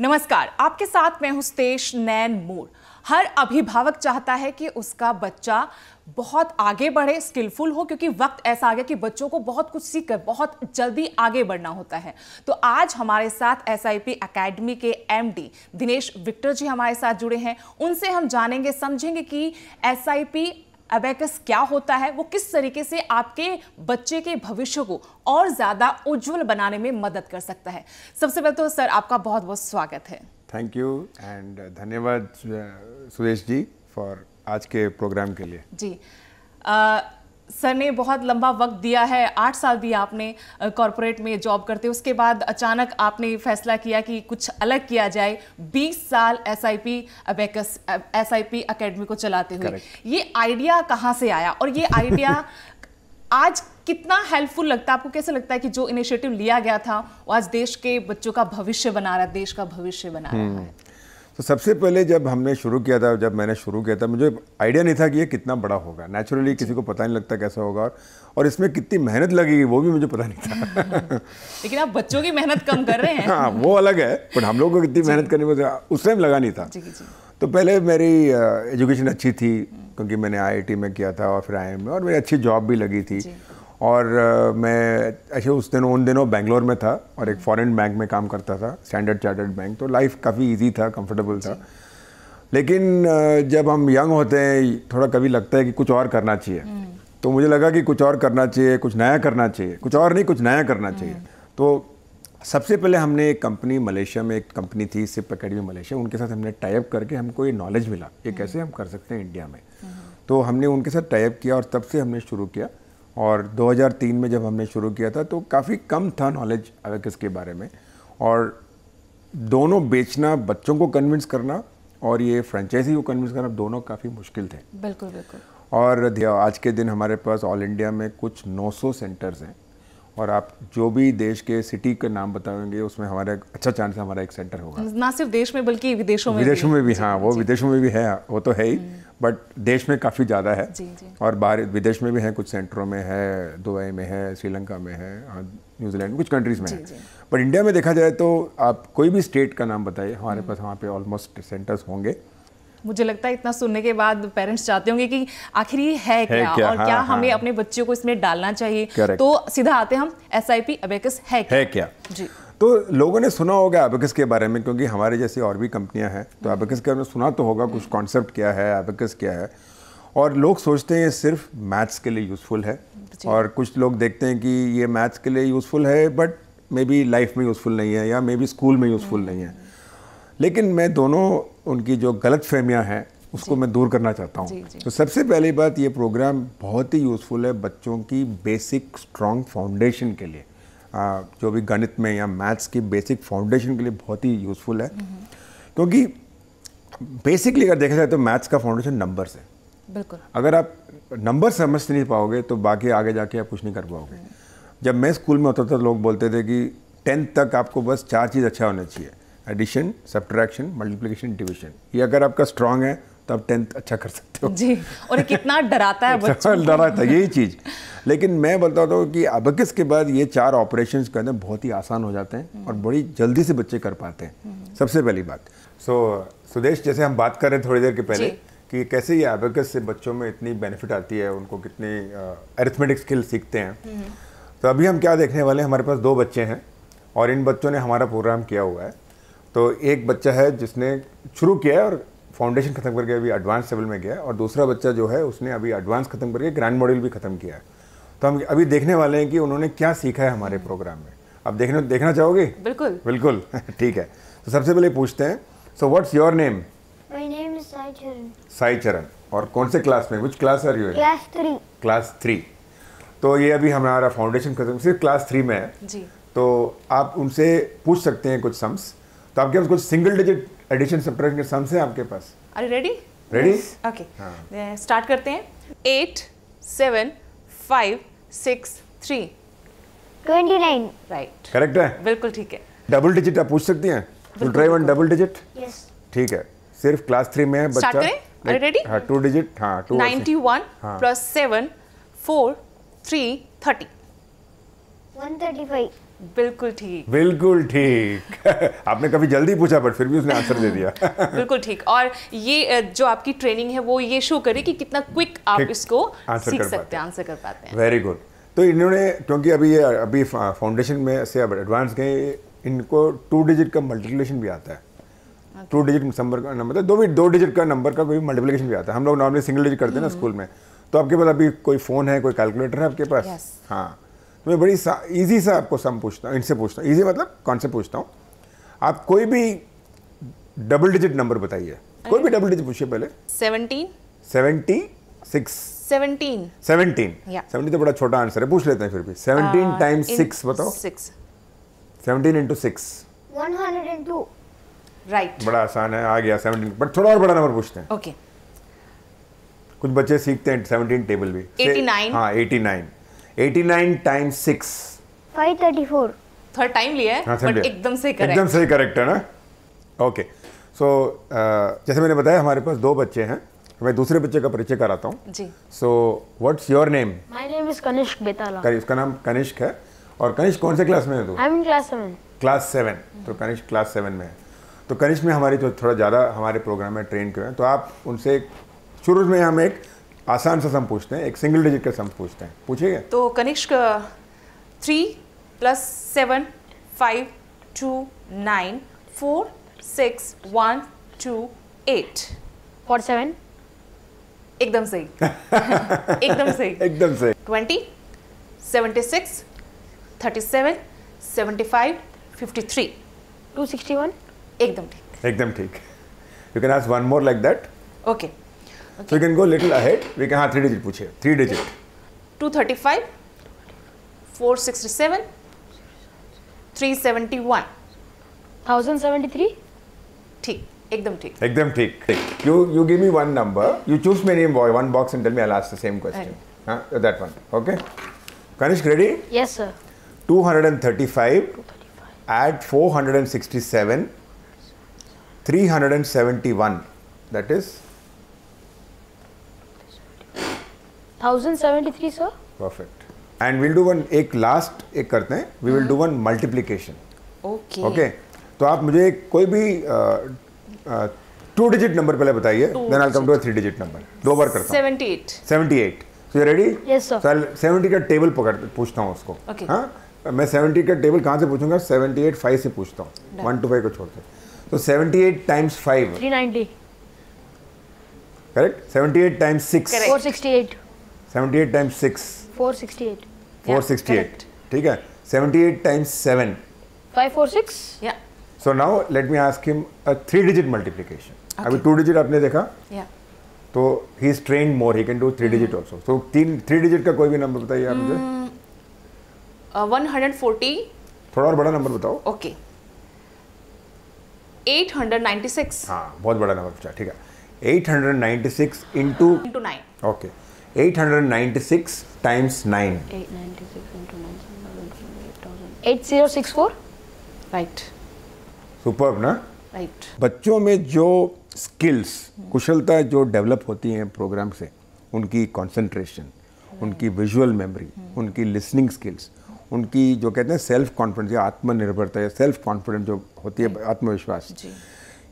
नमस्कार आपके साथ मैं हूं स्तेश नैन मोर हर अभिभावक चाहता है कि उसका बच्चा बहुत आगे बढ़े स्किलफुल हो क्योंकि वक्त ऐसा आ गया कि बच्चों को बहुत कुछ सीखकर बहुत जल्दी आगे बढ़ना होता है तो आज हमारे साथ एस आई पी अकेडमी के एमडी दिनेश विक्टर जी हमारे साथ जुड़े हैं उनसे हम जानेंगे समझेंगे कि एस आई पी अबेकस क्या होता है वो किस तरीके से आपके बच्चे के भविष्य को और ज़्यादा उज्जवल बनाने में मदद कर सकता है सबसे पहले तो सर आपका बहुत बहुत स्वागत है थैंक यू एंड धन्यवाद सुरेश जी फॉर आज के प्रोग्राम के लिए जी आ, सर ने बहुत लंबा वक्त दिया है आठ साल दिया आपने कॉरपोरेट में जॉब करते उसके बाद अचानक आपने फैसला किया कि कुछ अलग किया जाए बीस साल एस आई पी अबेकस एस आई पी अकेडमी को चलाते हुए ये आइडिया कहाँ से आया और ये आइडिया आज कितना हेल्पफुल लगता है आपको कैसे लगता है कि जो इनिशिएटिव लिया गया था वो आज देश के बच्चों का भविष्य बना रहा है देश का भविष्य बना रहा है हम्म। तो सबसे पहले जब हमने शुरू किया था जब मैंने शुरू किया था मुझे आइडिया नहीं था कि ये कितना बड़ा होगा नेचुरली किसी को पता नहीं लगता कैसा होगा और इसमें कितनी मेहनत लगेगी वो भी मुझे पता नहीं था लेकिन आप बच्चों की मेहनत कम कर रहे हैं हाँ वो अलग है बट हम लोगों को कितनी मेहनत करनी पड़ती उस टाइम लगा नहीं था तो पहले मेरी एजुकेशन अच्छी थी क्योंकि मैंने आईआईटी में किया था और फिर आई में और मेरी अच्छी जॉब भी लगी थी और मैं अच्छा उस दिनों उन दिनों बेंगलोर में था और एक फॉरेन बैंक में काम करता था स्टैंडर्ड चार्टर्ड बैंक तो लाइफ काफ़ी इजी था कंफर्टेबल था लेकिन जब हम यंग होते हैं थोड़ा कभी लगता है कि कुछ और करना चाहिए हम्म। तो मुझे लगा कि कुछ और करना चाहिए कुछ नया करना चाहिए कुछ और नहीं कुछ नया करना हम्म। चाहिए तो सबसे पहले हमने एक कंपनी मलेशिया में एक कंपनी थी सिप अकेडमी मलेशिया उनके साथ हमने टाइप करके हमको ये नॉलेज मिला ये हम्म। कैसे हम कर सकते हैं इंडिया में तो हमने उनके साथ टाइप किया और तब से हमने शुरू किया और 2003 में जब हमने शुरू किया था तो काफ़ी कम था नॉलेज अवेकस के बारे में और दोनों बेचना बच्चों को कन्विंस करना और ये फ्रेंचाइजी को कन्विंस करना दोनों काफ़ी मुश्किल थे बिल्कुल बिल्कुल और आज के दिन हमारे पास ऑल इंडिया में कुछ 900 सेंटर्स हैं और आप जो भी देश के सिटी के नाम बताएंगे उसमें हमारा अच्छा चांस हमारा एक सेंटर होगा ना सिर्फ देश में बल्कि विदेशों में विदेशों में भी, में भी हाँ वो विदेशों में भी है वो तो है ही हम्म। बट देश में काफ़ी ज़्यादा है जी, जी. और बाहर विदेश में भी हैं कुछ सेंटरों में है दुबई में है श्रीलंका में है हाँ, न्यूजीलैंड कुछ कंट्रीज़ में जी, है बट इंडिया में देखा जाए तो आप कोई भी स्टेट का नाम बताइए हमारे हम्म। पास वहाँ पे ऑलमोस्ट सेंटर्स होंगे मुझे लगता है इतना सुनने के बाद पेरेंट्स चाहते होंगे कि आखिर ये है क्या, है क्या और हाँ, क्या हाँ, हमें हाँ, अपने बच्चों को इसमें डालना चाहिए तो सीधा आते हम एस आई पी अबेकस है है क्या? जी तो लोगों ने सुना होगा एबेकस के बारे में क्योंकि हमारे जैसी और भी कंपनियां हैं तो एबेकस हम्म। के बारे में सुना तो होगा कुछ कॉन्सेप्ट क्या है एबेकस क्या है और लोग सोचते हैं ये सिर्फ मैथ्स के लिए यूज़फुल है और कुछ लोग देखते हैं कि ये मैथ्स के लिए यूज़फुल है बट मे बी लाइफ में यूज़फुल नहीं है या मे बी स्कूल में यूज़फुल हम्म। नहीं है लेकिन मैं दोनों उनकी जो गलत फहमियाँ हैं उसको मैं दूर करना चाहता हूँ तो सबसे पहली बात ये प्रोग्राम बहुत ही यूज़फुल है बच्चों की बेसिक स्ट्रॉन्ग फाउंडेशन के लिए जो भी गणित में या मैथ्स की बेसिक फाउंडेशन के लिए बहुत ही यूज़फुल है क्योंकि बेसिकली अगर देखा जाए तो मैथ्स का फाउंडेशन नंबर है बिल्कुल अगर आप नंबर समझ नहीं पाओगे तो बाकी आगे जाके आप कुछ नहीं कर पाओगे जब मैं स्कूल में होता था तो लोग बोलते थे कि टेंथ तक आपको बस चार चीज़ अच्छा होना चाहिए एडिशन सब्ट्रैक्शन मल्टीप्लीकेशन डिविजन ये अगर आपका स्ट्रांग है तब टेंथ अच्छा कर सकते हो जी और कितना डराता है बच्चों डराता यही चीज़ लेकिन मैं बोलता था कि अबकिस के बाद ये चार ऑपरेशन करने बहुत ही आसान हो जाते हैं और बड़ी जल्दी से बच्चे कर पाते हैं सबसे पहली बात सो so, सुदेश जैसे हम बात कर रहे हैं थोड़ी देर के पहले कि कैसे ये एबकस से बच्चों में इतनी बेनिफिट आती है उनको कितनी एरिथमेटिक स्किल सीखते हैं तो अभी हम क्या देखने वाले हैं हमारे पास दो बच्चे हैं और इन बच्चों ने हमारा प्रोग्राम किया हुआ है तो एक बच्चा है जिसने शुरू किया है और फाउंडेशन खत्म करके अभी एडवांस लेवल में गया और दूसरा बच्चा जो है उसने अभी एडवांस खत्म करके ग्रैंड मॉडल भी खत्म किया है तो हम अभी देखने वाले हैं कि उन्होंने क्या सीखा है हमारे प्रोग्राम में आप देखने देखना चाहोगे बिल्कुल बिल्कुल ठीक है तो सबसे पहले पूछते हैं so what's your name is Sai Charan Sai Charan और कौन से क्लास में which class are you class three class three तो ये अभी हमारा फाउंडेशन खत्म सिर्फ क्लास थ्री में है जी तो आप उनसे पूछ सकते हैं कुछ सम्स तो आपके पास कुछ सिंगल डिजिट एडिशन सब्ट्रैक्शन के सम्स है आपके पास are ready ready okay start करते हैं eight seven five six three twenty nine right correct है बिल्कुल ठीक है डबल डिजिट आप पूछ सकती हैं टू ट्राई डबल डिजिट ठीक है सिर्फ क्लास थ्री में है बच्चा रेडी हाँ टू डिजिट हाँ ninety one plus seven four three thirty one thirty five बिल्कुल ठीक बिल्कुल ठीक आपने कभी जल्दी पूछा बट फिर भी उसने आंसर दे दिया बिल्कुल ठीक और ये जो आपकी ट्रेनिंग है वो ये शो करे कि कितना क्विक आप इसको सीख सकते हैं आंसर कर पाते हैं वेरी गुड तो इन्होंने क्योंकि अभी ये अभी फाउंडेशन में से अब एडवांस गए इनको टू डिजिट का मल्टीप्लिकेशन भी आता है टू डिजिट नंबर का नंबर तो दो भी दो डिजिट का नंबर का कोई मल्टीप्लिकेशन भी आता है हम लोग नॉर्मली सिंगल डिजिट करते हैं ना स्कूल mm-hmm. में तो आपके पास अभी कोई फ़ोन है कोई कैलकुलेटर है आपके पास हाँ मैं बड़ी ईजी सा आपको सम पूछता हूँ इनसे पूछता हूँ ईजी मतलब से पूछता हूँ आप कोई भी डबल डिजिट नंबर बताइए कोई भी डबल डिजिट पूछिए पहले seventeen seventy six seventeen seventeen seventeen तो बड़ा छोटा आंसर है पूछ लेते हैं फिर भी सेवनटीन टाइम्स सिक्स बताओ six seventeen into six one hundred into right बड़ा आसान है आ गया सेवनटीन बट थोड़ा और बड़ा नंबर पूछते हैं ओके okay. कुछ बच्चे सीखते हैं सेवनटीन टेबल भी एटी नाइन हाँ eighty nine eighty nine time six five time लिया है बट एकदम से करेक्ट एकदम सही करेक्ट है ना ओके सो uh, जैसे मैंने बताया हमारे पास दो बच्चे हैं मैं दूसरे बच्चे का परिचय कराता हूँ जी so what's your name my name is Kanishk Betala उसका नाम कनिष्क है और कनिष्क कौन से क्लास में है तू I am class seven class seven तो कनिष्क क्लास सेवन में है तो कनिष्क में हमारी जो थोड़ा ज़्यादा हमारे प्रोग्राम में ट्रेन किए हैं तो आप उनसे शुरू में हम एक आसान से सम पूछते हैं एक सिंगल डिजिट का सम पूछते हैं पूछिएगा तो Kanishk three plus seven five two nine four six one two eight four seven एकदम सही एकदम सही एकदम सही twenty seventy six thirty seven seventy five fifty three two sixty one एकदम ठीक एकदम ठीक you can ask one more like that okay Okay. So you can go little ahead. We can have three digit पूछे. Three digit. Two thirty five, four sixty seven, three seventy one. Thousand seventy three. ठीक. एकदम ठीक एकदम ठीक you you give me one number you choose many one box and tell me I ask the same question हां that one okay Kanishk ready yes sir 235 add 467 371 that is 1073 sir perfect and we'll do one एक last एक करते हैं we will do one multiplication okay okay तो आप मुझे कोई भी टू डिजिट नंबर पहले बताइए then I come two three digit number दो बार करता हूं 78 78 so you ready yes sir sir 70 का टेबल पकड़ पूछता हूं उसको okay. हां मैं 70 का टेबल कहां से पूछूंगा 78 5 से पूछता हूं 1 टू 5 को छोड़ के तो 78 times 5 390 correct 78 times 6 468 seventy eight times six four sixty eight four sixty eight ठीक है seventy eight times seven five four six so now let me ask him three digit multiplication अभी टू डिजिट आपने देखा तो he is train more he can do three digit also so तीन three digit का कोई भी number बताइए आप मुझे वन हंड्रेड फोर्टी थोड़ा और बड़ा नंबर बताओ ओके okay. 896 हाँ बहुत बड़ा नंबर पूछा ठीक है 896 into into 9 okay 896 times 9. 896 into 9, 8064. Right super ना राइट बच्चों में जो स्किल्स hmm. कुशलता जो डेवलप होती हैं प्रोग्राम से उनकी कंसंट्रेशन hmm. उनकी विजुअल मेमोरी hmm. उनकी लिसनिंग स्किल्स उनकी जो कहते हैं सेल्फ कॉन्फिडेंस या आत्मनिर्भरता या सेल्फ कॉन्फिडेंस जो होती है आत्मविश्वास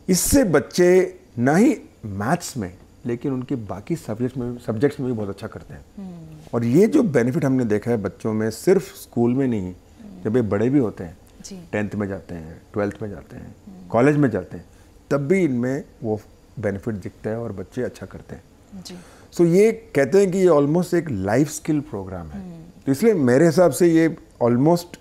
इससे बच्चे ना ही मैथ्स में लेकिन उनके बाकी सब्जेक्ट्स में सब्जेक्ट्स में भी बहुत अच्छा करते हैं हम्म। और ये जो बेनिफिट हमने देखा है बच्चों में सिर्फ स्कूल में नहीं हम्म। जब ये बड़े भी होते हैं टेंथ में जाते हैं ट्वेल्थ में जाते हैं कॉलेज हम्म। में जाते हैं तब भी इनमें वो बेनिफिट दिखता है और बच्चे अच्छा करते हैं सो ये कहते हैं कि ये ऑलमोस्ट एक लाइफ स्किल प्रोग्राम है तो इसलिए मेरे हिसाब से ये ऑलमोस्ट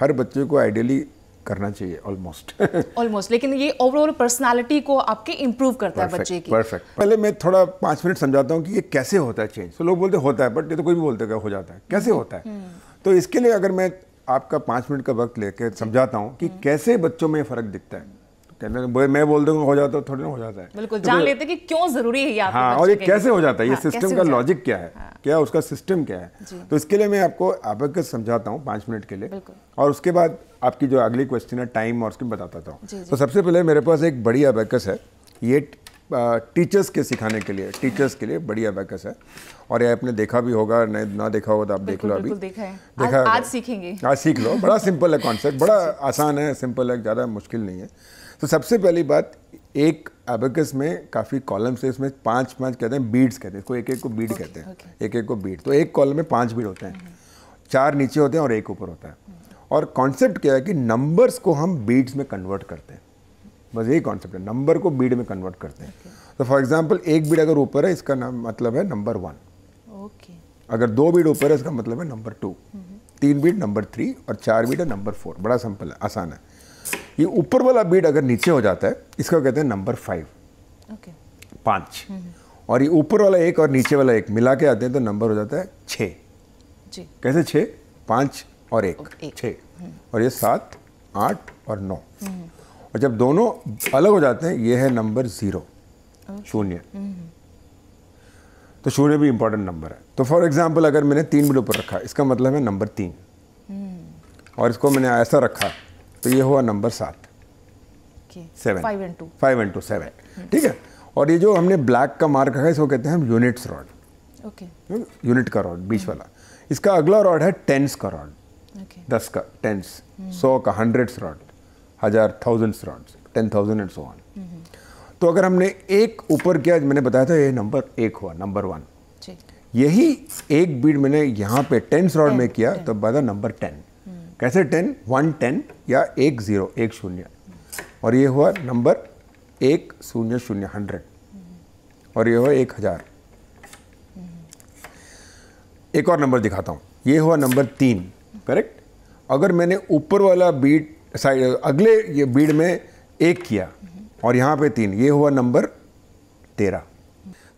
हर बच्चे को आइडियली करना चाहिए ऑलमोस्ट ऑलमोस्ट लेकिन ये ओवरऑल पर्सनालिटी को आपके इम्प्रूव करता perfect, है बच्चे की परफेक्ट पहले मैं थोड़ा पाँच मिनट समझाता हूँ कि ये कैसे होता है चेंज तो लोग बोलते होता है बट ये तो कोई भी बोलते हो जाता है कैसे हम्म। होता है हम्म। तो इसके लिए अगर मैं आपका पाँच मिनट का वक्त लेकर समझाता हूँ कि हम्म। कैसे बच्चों में फ़र्क दिखता है टेंडर मैं बोल दूंगा हो जाता थोड़ी ना हो जाता है बिल्कुल तो जान लेते कि क्यों जरूरी है ये हाँ और ये कैसे हो जाता है ये हाँ, सिस्टम का लॉजिक क्या है हाँ। क्या उसका सिस्टम क्या है तो इसके लिए मैं आपको आप समझाता हूँ पाँच मिनट के लिए और उसके बाद आपकी जो अगली क्वेश्चन है टाइम और उसकी बताता हूँ तो सबसे पहले मेरे पास एक बड़ी अबैकस है ये टीचर्स के सिखाने के लिए टीचर्स के लिए बड़ी बैकस है और ये आपने देखा भी होगा नहीं ना देखा होगा तो आप देख लो अभी देखा है आज सीखेंगे आज सीख लो बड़ा सिंपल है कॉन्सेप्ट बड़ा आसान है सिंपल है ज़्यादा मुश्किल नहीं है तो सबसे पहली बात एक एबकस में काफ़ी कॉलम्स है इसमें पांच पांच कहते हैं बीड्स कहते हैं इसको एक एक को बीड okay, कहते हैं okay. एक एक को बीड तो एक कॉलम में पांच बीड होते हैं चार नीचे होते हैं और एक ऊपर होता है और कॉन्सेप्ट क्या है कि नंबर्स को हम बीड्स में कन्वर्ट करते हैं बस यही कॉन्सेप्ट है नंबर को बीड में कन्वर्ट करते हैं तो फॉर एग्जाम्पल एक बीड अगर ऊपर है इसका नाम मतलब है नंबर वन ओके अगर दो बीड ऊपर है इसका मतलब है नंबर टू हम्म। तीन बीड नंबर थ्री और चार बीड है नंबर फोर बड़ा सिंपल है आसान है ये ऊपर वाला बीट अगर नीचे हो जाता है इसको कहते हैं नंबर फाइव पांच हम्म। और ये ऊपर वाला एक और नीचे वाला एक मिला के आते हैं तो नंबर हो जाता है छः कैसे छः पाँच और एक, एक। छः हम्म। और ये सात आठ और नौ हम्म। और जब दोनों अलग हो जाते हैं ये है नंबर ज़ीरो शून्य तो शून्य भी इंपॉर्टेंट नंबर है तो फॉर एग्जाम्पल अगर मैंने तीन मिनट ऊपर रखा इसका मतलब है नंबर तीन और इसको मैंने ऐसा रखा तो ये हुआ नंबर सात seven five and two five and two seven ठीक है और ये जो हमने ब्लैक का मार्क रखा है इसको कहते हैं हम यूनिट्स रॉड ओके यूनिट का रॉड बीच hmm. वाला इसका अगला रॉड है टेंस का रॉड दस का टेंस hmm. सौ का हंड्रेड्स रॉड हजार thousands rods ten thousand and so on तो अगर हमने एक ऊपर किया मैंने बताया था ये नंबर एक हुआ नंबर वन यही एक बीड मैंने यहाँ पे टेंस रॉड में किया तो बता नंबर टेन कैसे टेन वन टेन या एक ज़ीरो एक शून्य और ये हुआ नंबर एक शून्य शून्य हंड्रेड और ये हुआ एक हज़ार एक और नंबर दिखाता हूँ ये हुआ नंबर तीन करेक्ट अगर मैंने ऊपर वाला बीट साइड अगले ये बीड में एक किया और यहाँ पे तीन ये हुआ नंबर तेरह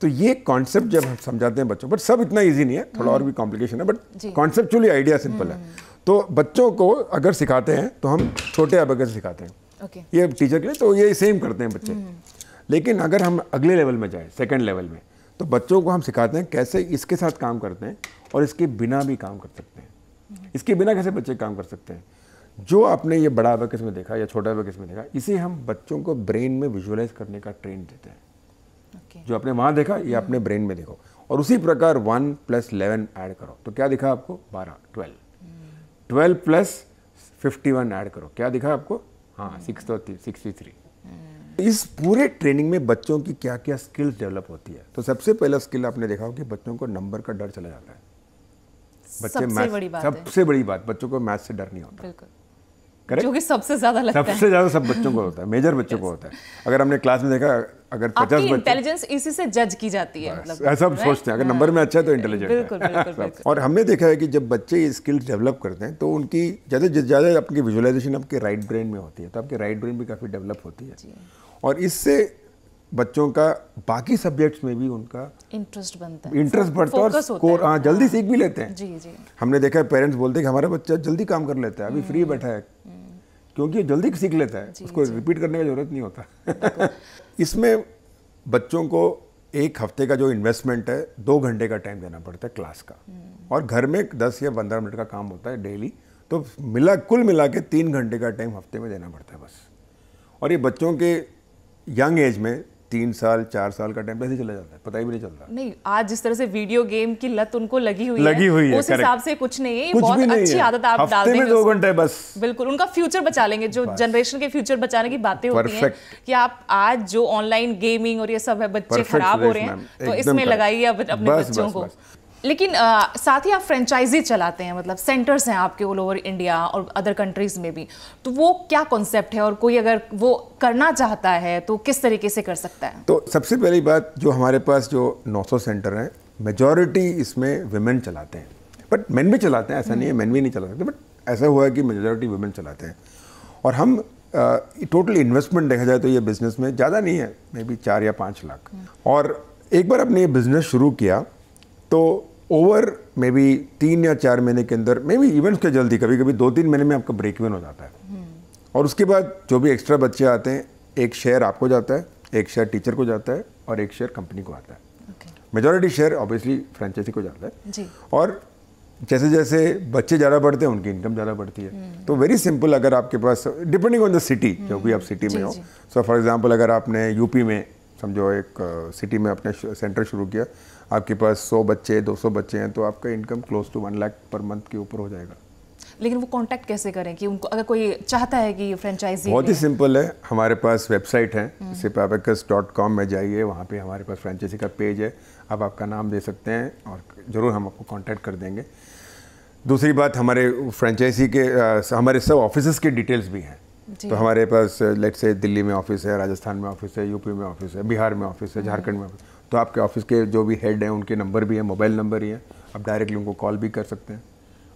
तो ये कॉन्सेप्ट जब हम समझाते हैं बच्चों पर सब इतना इजी नहीं है थोड़ा और भी कॉम्प्लिकेशन है बट कॉन्सेप्चुअली आइडिया सिंपल है हम्म। तो बच्चों को अगर सिखाते हैं तो हम छोटे अब अगर सिखाते हैं okay. ये टीचर के लिए तो ये सेम करते हैं बच्चे हम्म। लेकिन अगर हम अगले लेवल में जाएँ सेकेंड लेवल में तो बच्चों को हम सिखाते हैं कैसे इसके साथ काम करते हैं और इसके बिना भी काम कर सकते हैं हम्म। इसके बिना कैसे बच्चे काम कर सकते हैं जो आपने ये बड़ा अबकस में देखा या छोटा अबकस में देखा इसे हम बच्चों को ब्रेन में विजुअलाइज करने का ट्रेन देते हैं जो आपने वहाँ देखा या हम्म। अपने ब्रेन में देखो और उसी प्रकार वन प्लस लेवन ऐड करो तो क्या दिखा आपको बारह twelve twelve plus fifty add करो क्या दिखा आपको हाँ सिक्स सिक्सटी थ्री हम्म। इस पूरे ट्रेनिंग में बच्चों की क्या क्या स्किल्स डेवलप होती है तो सबसे पहला स्किल आपने देखा हो कि बच्चों को नंबर का डर चला जाता है बच्चे सबसे बड़ी बात सबसे बड़ी बात बच्चों को मैथ से डर नहीं होता बिल्कुल करेक्ट जो कि सबसे ज्यादा लगता सबसे ज्यादा सब बच्चों को होता है मेजर बच्चों को होता है अगर हमने क्लास में देखा अगर पचास इंटेलिजेंस इसी से जज की जाती है मतलब सब सोचते हैं अगर नंबर में अच्छा है तो इंटेलिजेंट बिल्कुल, बिल्कुल, और हमने देखा है कि जब बच्चे ये स्किल्स डेवलप करते हैं तो उनकी ज़्यादा ज़्यादा आपकी विजुअलाइजेशन आपके राइट ब्रेन में होती है तो आपकी राइट ब्रेन भी काफ़ी डेवलप होती है और इससे बच्चों का बाकी सब्जेक्ट्स में भी उनका इंटरेस्ट बनता है इंटरेस्ट बढ़ता है और स्कोर हाँ जल्दी हाँ। सीख भी लेते हैं जी जी हमने देखा है पेरेंट्स बोलते हैं कि हमारा बच्चा जल्दी काम कर लेता है अभी फ्री हम्म। बैठा है क्योंकि जल्दी सीख लेता है उसको रिपीट करने की ज़रूरत नहीं होता इसमें बच्चों को एक हफ्ते का जो इन्वेस्टमेंट है दो घंटे का टाइम देना पड़ता है क्लास का हम्म। और घर में दस या पंद्रह मिनट का काम होता है डेली तो मिला कुल मिला के तीन घंटे का टाइम हफ्ते में देना पड़ता है बस और ये बच्चों के यंग एज में तीन साल चार साल का टाइम ऐसे चला जाता है पता ही भी नहीं चलता नहीं आज जिस तरह से वीडियो गेम की लत उनको लगी हुई लगी हुई है उस हिसाब से कुछ नहीं है बहुत नहीं अच्छी आदत आप डाल देंगे दो घंटे बस बिल्कुल उनका फ्यूचर बचा लेंगे जो जनरेशन के फ्यूचर बचाने की बातें होती है कि आप आज जो ऑनलाइन गेमिंग और ये सब है बच्चे खराब हो रहे हैं तो इसमें लगाइए अपने बच्चों को लेकिन आ, साथ ही आप फ्रेंचाइजी चलाते हैं मतलब सेंटर्स हैं आपके ऑल ओवर इंडिया और अदर कंट्रीज़ में भी तो वो क्या कॉन्सेप्ट है और कोई अगर वो करना चाहता है तो किस तरीके से कर सकता है तो सबसे पहली बात जो हमारे पास जो 900 सेंटर हैं मेजॉरिटी इसमें वेमेन चलाते हैं बट मैन भी चलाते हैं ऐसा नहीं है मैन हम्म। भी नहीं चला सकते बट ऐसा हुआ है कि मेजोरिटी वेमेन चलाते हैं और हम टोटल इन्वेस्टमेंट देखा जाए तो ये बिज़नेस में ज़्यादा नहीं है मे बी चार या पाँच लाख हम्म। और एक बार आपने ये बिज़नेस शुरू किया तो ओवर मे बी तीन या चार महीने के अंदर मे बी इवन उसके जल्दी कभी कभी दो तीन महीने में आपका ब्रेक इवन हो जाता है हम्म। और उसके बाद जो भी एक्स्ट्रा बच्चे आते हैं एक शेयर आपको जाता है एक शेयर टीचर को जाता है और एक शेयर कंपनी को आता है मेजोरिटी शेयर ऑब्वियसली फ्रेंचाइजी को जाता है जी. और जैसे जैसे बच्चे ज़्यादा बढ़ते हैं उनकी इनकम ज़्यादा बढ़ती है हम्म। तो वेरी सिंपल अगर आपके पास डिपेंडिंग ऑन द सिटी जो भी आप सिटी में हो सो फॉर एग्जांपल अगर आपने यूपी में समझो एक सिटी uh, में आपने सेंटर शुरू किया आपके पास 100 बच्चे 200 बच्चे हैं तो आपका income close to one lakh per month के ऊपर हो जाएगा लेकिन वो कांटेक्ट कैसे करें कि उनको अगर कोई चाहता है कि फ्रेंचाइजी बहुत ही सिंपल है हमारे पास वेबसाइट है सिपाबेकस डॉट कॉम में जाइए वहाँ पे हमारे पास फ्रेंचाइजी का पेज है आप आपका नाम दे सकते हैं और ज़रूर हम आपको कॉन्टैक्ट कर देंगे दूसरी बात हमारे फ्रेंचाइजी के हमारे सब ऑफिस के डिटेल्स भी हैं तो हमारे पास लेट से दिल्ली में ऑफिस है राजस्थान में ऑफिस है यूपी में ऑफिस है बिहार में ऑफिस है झारखंड में ऑफिस तो आपके ऑफिस के जो भी हेड हैं उनके नंबर भी हैं मोबाइल नंबर ही हैं आप डायरेक्टली उनको कॉल भी कर सकते हैं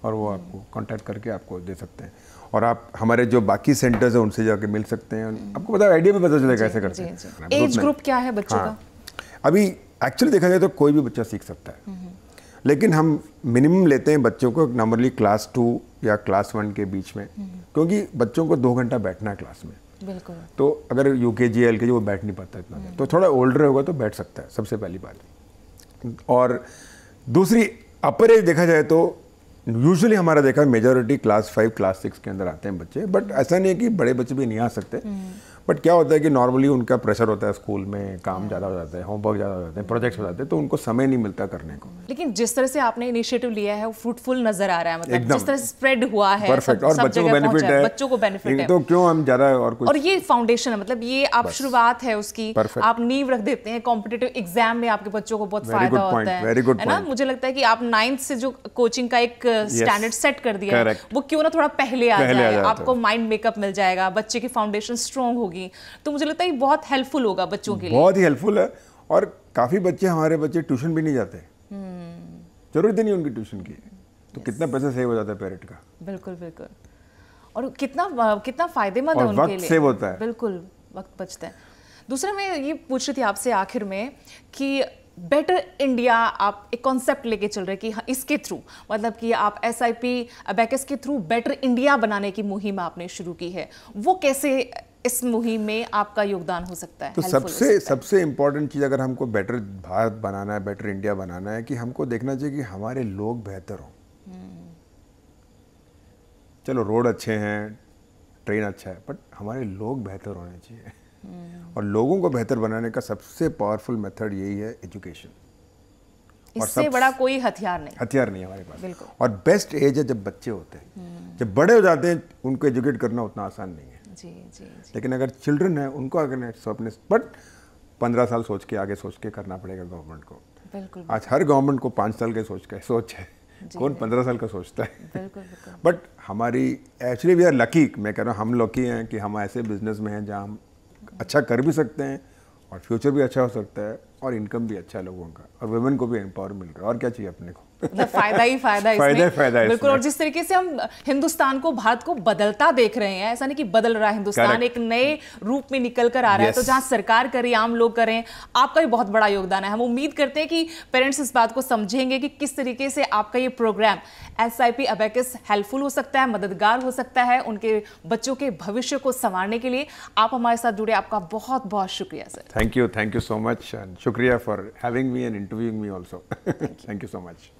और वो आपको कॉन्टैक्ट करके आपको दे सकते हैं और आप हमारे जो बाकी सेंटर्स हैं उनसे जाके मिल सकते हैं आपको पता आइडिया भी पता चलेगा कैसे करते हैं एज ग्रुप क्या है बच्चों हाँ। का अभी एक्चुअली देखा जाए तो कोई भी बच्चा सीख सकता है हम्म, हम्म। लेकिन हम मिनिमम लेते हैं बच्चों को नॉर्मली क्लास टू या क्लास वन के बीच में हम्म, क्योंकि बच्चों को दो घंटा बैठना है क्लास में बिल्कुल तो अगर यू के जी एल के जी वो बैठ नहीं पाता इतना तो हम्म। थोड़ा ओल्डर होगा तो बैठ सकता है सबसे पहली बात और दूसरी अपर एज देखा जाए तो यूजुअली हमारा देखा majority class five class six के अंदर आते हैं बच्चे बट ऐसा नहीं है कि बड़े बच्चे भी नहीं आ सकते हम्म। बट क्या होता है कि नॉर्मली उनका प्रेशर होता है स्कूल में काम हाँ। ज़्यादा हो जाता है होमवर्क ज़्यादा हो जाते हैं प्रोजेक्ट्स हो जाते हैं तो उनको समय नहीं मिलता करने को लेकिन जिस तरह से आपने इनिशिएटिव लिया है वो फ्रूटफुल नजर आ रहा है मतलब जिस तरह से स्प्रेड हुआ है परफेक्ट और बच्चों को बेनिफिट है बच्चों को बेनिफिट है तो क्यों हम ज़्यादा और कुछ और ये फाउंडेशन है मतलब ये आप शुरुआत है उसकी आप नींव रख देते हैं कॉम्पिटेटिव एग्जाम में आपके बच्चों को बहुत फायदा होता है वेरी गुड ना मुझे लगता है कि आप नाइन्थ से जो कोचिंग का एक स्टैंडर्ड uh, सेट कर दिया वो क्यों ना थोड़ा पहले आ जाए आपको माइंड मेकअप मिल जाएगा बच्चे की फाउंडेशन स्ट्रॉन्ग होगी होगी तो मुझे लगता है बहुत हेल्पफुल होगा बच्चों के लिए बहुत ही हेल्पफुल है और काफ़ी बच्चे हमारे बच्चे ट्यूशन भी नहीं जाते हम्म। ज़रूरत ही नहीं उनकी ट्यूशन की तो कितना पैसा सेव हो जाता है पेरेंट का बिल्कुल बिल्कुल और कितना कितना फायदेमंद है उनके लिए सेव होता है बिल्कुल वक्त बचता है दूसरा मैं ये पूछ रही थी आपसे आखिर में कि बेटर इंडिया आप एक कॉन्सेप्ट लेके चल रहे कि हाँ, इसके थ्रू मतलब कि आप एस आई पी के थ्रू बेटर इंडिया बनाने की मुहिम आपने शुरू की है वो कैसे इस मुहिम में आपका योगदान हो सकता है तो सबसे सबसे इंपॉर्टेंट चीज़ अगर हमको बेटर भारत बनाना है बेटर इंडिया बनाना है कि हमको देखना चाहिए कि हमारे लोग बेहतर हों हम्म। चलो रोड अच्छे हैं ट्रेन अच्छा है बट हमारे लोग बेहतर होने चाहिए हम्म। और लोगों को बेहतर बनाने का सबसे पावरफुल मेथड यही है एजुकेशन और इससे बड़ा कोई हथियार नहीं हथियार नहीं हमारे पास और बेस्ट एज है जब बच्चे होते हैं हम्म। जब बड़े हो जाते हैं उनको एजुकेट करना उतना आसान नहीं है जी जी लेकिन अगर चिल्ड्रन है उनको अगर अपने बट पंद्रह साल सोच के आगे सोच के करना पड़ेगा गवर्नमेंट को बिल्कुल आज हर गवर्नमेंट को पाँच साल के सोच का सोच है कौन पंद्रह साल का सोचता है बट हमारी एक्चुअली वी आर लकी मैं कह रहा हूँ हम लकी हैं कि हम ऐसे बिजनेस में हैं जहाँ हम अच्छा कर भी सकते हैं और फ्यूचर भी अच्छा हो सकता है और इनकम भी अच्छा है लोगों का और वुमेन को भी एम्पावर मिल रहा है और क्या चाहिए अपने को मतलब फायदा ही फायदा फायदा फायदा बिल्कुल और जिस तरीके से हम हिंदुस्तान को भारत को बदलता देख रहे हैं ऐसा नहीं कि बदल रहा है हिंदुस्तान एक नए रूप में निकल कर आ रहा yes. है तो जहां सरकार करे आम लोग करें आपका भी बहुत बड़ा योगदान है हम उम्मीद करते हैं कि पेरेंट्स इस बात को समझेंगे कि किस तरीके से आपका ये program S I P abacus helpful हो सकता है मददगार हो सकता है उनके बच्चों के भविष्य को संवारने के लिए आप हमारे साथ जुड़े आपका बहुत बहुत शुक्रिया sir thank you thank you so much शुक्रिया for having me and interviewing me also thank you so much